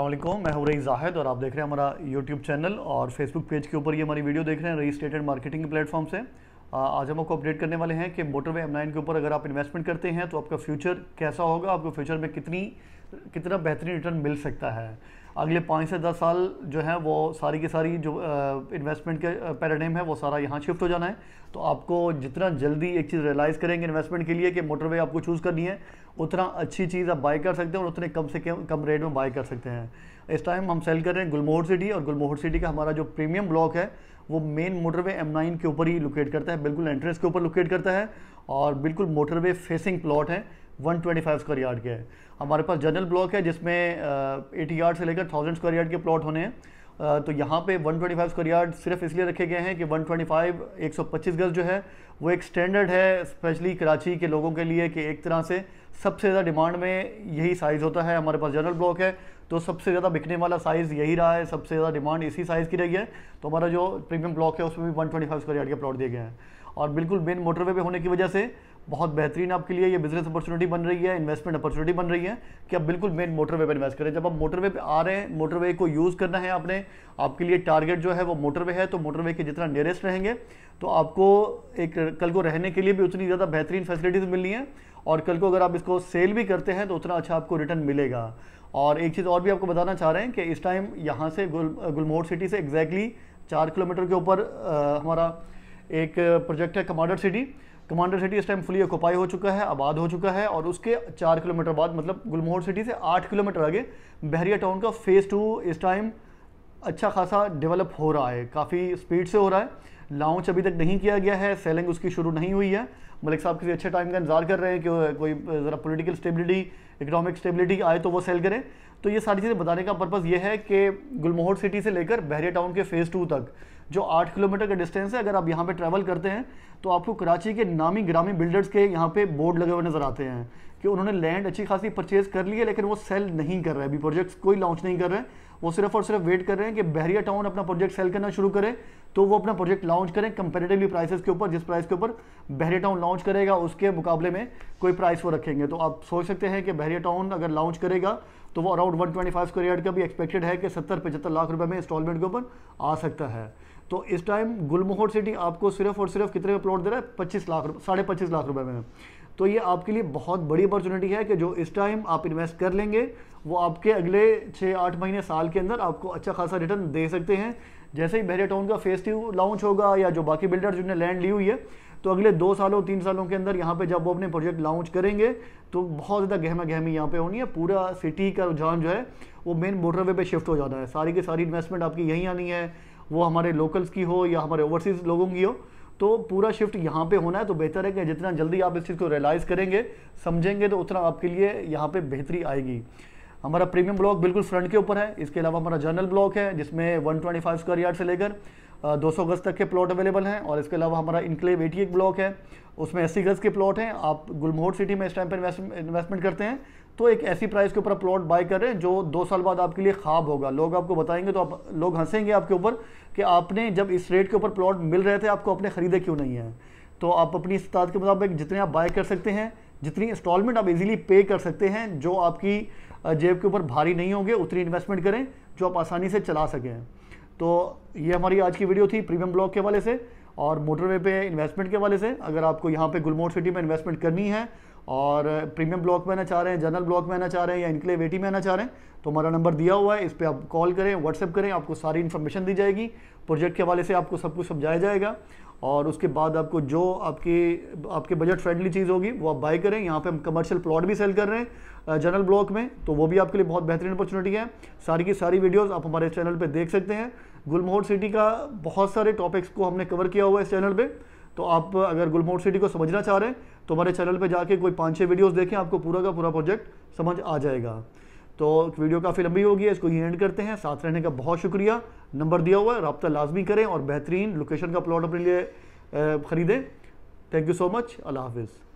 असलम मैं हूँ रई जाहिद और आप देख रहे हैं हमारा यूट्यूब चैनल और फेसबुक पेज के ऊपर ये हमारी वीडियो देख रहे हैं स्टेटेड मार्केटिंग के प्लेटफॉर्म से आज हम आपको अपडेट करने वाले हैं कि मोटरवे एम के ऊपर अगर आप इन्वेस्टमेंट करते हैं तो आपका फ्यूचर कैसा होगा आपको फ्यूचर में कितनी कितना बेहतरीन रिटर्न मिल सकता है अगले पाँच से दस साल जो है वो सारी की सारी जो इन्वेस्टमेंट के पैराडाइम है वो सारा यहाँ शिफ्ट हो जाना है तो आपको जितना जल्दी एक चीज़ रियलाइज़ करेंगे इन्वेस्टमेंट के लिए कि मोटरवे आपको चूज़ करनी है उतना अच्छी चीज़ आप बाई कर सकते हैं और उतने कम से कम कम रेट में बाई कर सकते हैं इस टाइम हम सेल कर रहे हैं गुलमोहर सिटी और गुलमोहर सिटी का हमारा जो प्रीमियम ब्लॉक है वो मेन मोटरवे एम के ऊपर ही लोकेट करता है बिल्कुल एंट्रेंस के ऊपर लोकेट करता है और बिल्कुल मोटरवे फेसिंग प्लॉट है फाइव स्क्वायर यार्ड के है हमारे पास जनरल ब्लॉक है जिसमें एटी यार्ड से लेकर थाउजेंड स्क्वायर यार्ड के प्लॉट होने हैं तो यहाँ पे 125 स्क्वायर यार्ड सिर्फ इसलिए रखे गए हैं कि 125 125 गज जो है वो एक स्टैंडर्ड है स्पेशली कराची के लोगों के लिए कि एक तरह से सबसे ज़्यादा डिमांड में यही साइज़ होता है हमारे पास जनरल ब्लॉक है तो सबसे ज़्यादा बिकने वाला साइज़ यही रहा है सबसे ज़्यादा डिमांड इसी साइज़ की रही है तो हमारा जो प्रीमियम ब्लॉक है उसमें भी वन ट्वेंटी स्क्वायर यार्ड के प्लॉट दिए गए हैं और बिल्कुल मेन मोटरवे पे होने की वजह से बहुत बेहतरीन आपके लिए ये बिजनेस अपॉर्चुनिटी बन रही है इन्वेस्टमेंट अपॉर्चुनिटी बन रही है कि आप बिल्कुल मेन मोटरवे पर इन्वेस्ट करें जब आप मोटरवे पे आ रहे हैं मोटरवे को यूज़ करना है आपने आपके लिए टारगेट जो है वो मोटरवे है तो मोटरवे के जितना नियरेस्ट रहेंगे तो आपको एक कल को रहने के लिए भी उतनी ज़्यादा बेहतरीन फैसिलिटीज़ मिलनी है और कल को अगर आप इसको सेल भी करते हैं तो उतना अच्छा आपको रिटर्न मिलेगा और एक चीज़ और भी आपको बताना चाह रहे हैं कि इस टाइम यहाँ से गुल सिटी से एग्जैक्टली चार किलोमीटर के ऊपर हमारा एक प्रोजेक्ट है कमांडर सिटी कमांडर सिटी इस टाइम फुली ऑक्यूपाई हो चुका है आबाद हो चुका है और उसके चार किलोमीटर बाद मतलब गुलमोहर सिटी से आठ किलोमीटर आगे बहरिया टाउन का फ़ेज़ टू इस टाइम अच्छा खासा डेवलप हो रहा है काफ़ी स्पीड से हो रहा है लॉन्च अभी तक नहीं किया गया है सेलिंग उसकी शुरू नहीं हुई है मलिक साहब किसी अच्छे टाइम का इंतजार कर रहे हैं कि कोई ज़रा पोलिटिकल स्टेबिलिटी इकोनॉमिक स्टेबिलिटी आए तो वो सेल करें तो ये सारी चीज़ें बताने का पर्पज़ ये है कि गुलमोहर सिटी से लेकर बहरिया टाउन के फ़ेज़ टू तक जो आठ किलोमीटर का डिस्टेंस है अगर आप यहाँ पर ट्रैवल करते हैं तो आपको कराची के नामी ग्रामीण बिल्डर्स के यहाँ पे बोर्ड लगे हुए नज़र आते हैं कि उन्होंने लैंड अच्छी खासी परचेज कर ली है लेकिन वो सेल नहीं कर रहे अभी प्रोजेक्ट्स कोई लॉन्च नहीं कर रहे वो सिर्फ और सिर्फ वेट कर रहे हैं कि बहरिया टाउन अपना प्रोजेक्ट सेल करना शुरू करे तो वो अपना प्रोजेक्ट लॉन्च करें कंपेरेटिवली प्राइसेस के ऊपर जिस प्राइस के ऊपर बहरिया टाउन लॉन्च करेगा उसके मुकाबले में कोई प्राइस वो रखेंगे तो आप सोच सकते हैं कि बहरिया टाउन अगर लॉन्च करेगा तो वो अराउंड 125 ट्वेंटी यार्ड का भी एक्सपेक्टेड है कि 70 पचहत्तर लाख रुपए में इंस्टॉलमेंट के ऊपर आ सकता है तो इस टाइम गुलमोहर सिटी आपको सिर्फ और सिर्फ कितने में प्लॉट दे रहा है पच्चीस लाख रुपये साढ़े पच्चीस लाख रुपये में तो ये आपके लिए बहुत बड़ी अपॉर्चुनिटी है कि जो इस टाइम आप इन्वेस्ट कर लेंगे वो आपके अगले छः आठ महीने साल के अंदर आपको अच्छा खासा रिटर्न दे सकते हैं जैसे ही बहरे टाउन का फेस टू लॉन्च होगा या जो बाकी बिल्डर जिन्हें लैंड ली हुई है तो अगले दो सालों तीन सालों के अंदर यहाँ पे जब वो अपने प्रोजेक्ट लॉन्च करेंगे तो बहुत ज़्यादा गहमा गहमी यहाँ पे होनी है पूरा सिटी का रुझान जो है वो मेन मोटरवे पे शिफ्ट हो जाना है सारी की सारी इन्वेस्टमेंट आपकी यहीं आनी है वो हमारे लोकल्स की हो या हमारे ओवरसीज़ लोगों की हो तो पूरा शिफ्ट यहाँ पे होना है तो बेहतर है कि जितना जल्दी आप इस चीज़ को रियलाइज़ करेंगे समझेंगे तो उतना आपके लिए यहाँ पे बेहतरी आएगी हमारा प्रीमियम ब्लॉक बिल्कुल फ्रंट के ऊपर है इसके अलावा हमारा जर्नल ब्लॉक है जिसमें 125 स्क्वायर यार्ड से लेकर 200 गज तक के प्लॉट अवेलेबल हैं और इसके अलावा हमारा इनक्लेव एटी ब्लॉक है उसमें अस्सी गज के प्लॉट हैं आप गुलमोहर सिटी में इस टाइम पर इन्वेस्टमेंट करते हैं तो एक ऐसी प्राइस के ऊपर प्लॉट बाय कर रहे हैं जो दो साल बाद आपके लिए ख्वाब होगा लोग आपको बताएंगे तो आप लोग हंसेंगे आपके ऊपर कि आपने जब इस रेट के ऊपर प्लॉट मिल रहे थे आपको अपने ख़रीदे क्यों नहीं है तो आप अपनी इस्ताद के मुताबिक जितने आप बाय कर सकते हैं जितनी इंस्टॉलमेंट आप इजीली पे कर सकते हैं जो आपकी जेब के ऊपर भारी नहीं होंगे उतनी इन्वेस्टमेंट करें जो आप आसानी से चला सकें तो ये हमारी आज की वीडियो थी प्रीमियम ब्लॉग के हवाले से और मोटरवे पे इन्वेस्टमेंट के वाले से अगर आपको यहाँ पे गुलमोर सिटी में इन्वेस्टमेंट करनी है और प्रीमियम ब्लॉक में आना चाह रहे हैं जनरल ब्लॉक में आना चाह रहे हैं या इनके वेटी में आना चाह रहे हैं तो हमारा नंबर दिया हुआ है इस पर आप कॉल करें व्हाट्सएप करें आपको सारी इन्फॉर्मेशन दी जाएगी प्रोजेक्ट के हवाले से आपको सब कुछ समझाया जाएगा और उसके बाद आपको जो आपकी आपके बजट फ्रेंडली चीज़ होगी वो आप बाय करें यहाँ पे हम कमर्शियल प्लॉट भी सेल कर रहे हैं जनरल ब्लॉक में तो वो भी आपके लिए बहुत बेहतरीन अपॉर्चुनिटी है सारी की सारी वीडियोस आप हमारे चैनल पे देख सकते हैं गुलमोहर सिटी का बहुत सारे टॉपिक्स को हमने कवर किया हुआ है इस चैनल पर तो आप अगर गुलमोहर सिटी को समझना चाह रहे हैं तो हमारे चैनल पे जाके कोई पाँच छः वीडियोस देखें आपको पूरा का पूरा प्रोजेक्ट समझ आ जाएगा तो वीडियो काफ़ी लंबी होगी इसको ये एंड करते हैं साथ रहने का बहुत शुक्रिया नंबर दिया हुआ है रबता लाजमी करें और बेहतरीन लोकेशन का प्लॉट अपने लिए ख़रीदें थैंक यू सो मच अल्लाह हाफिज़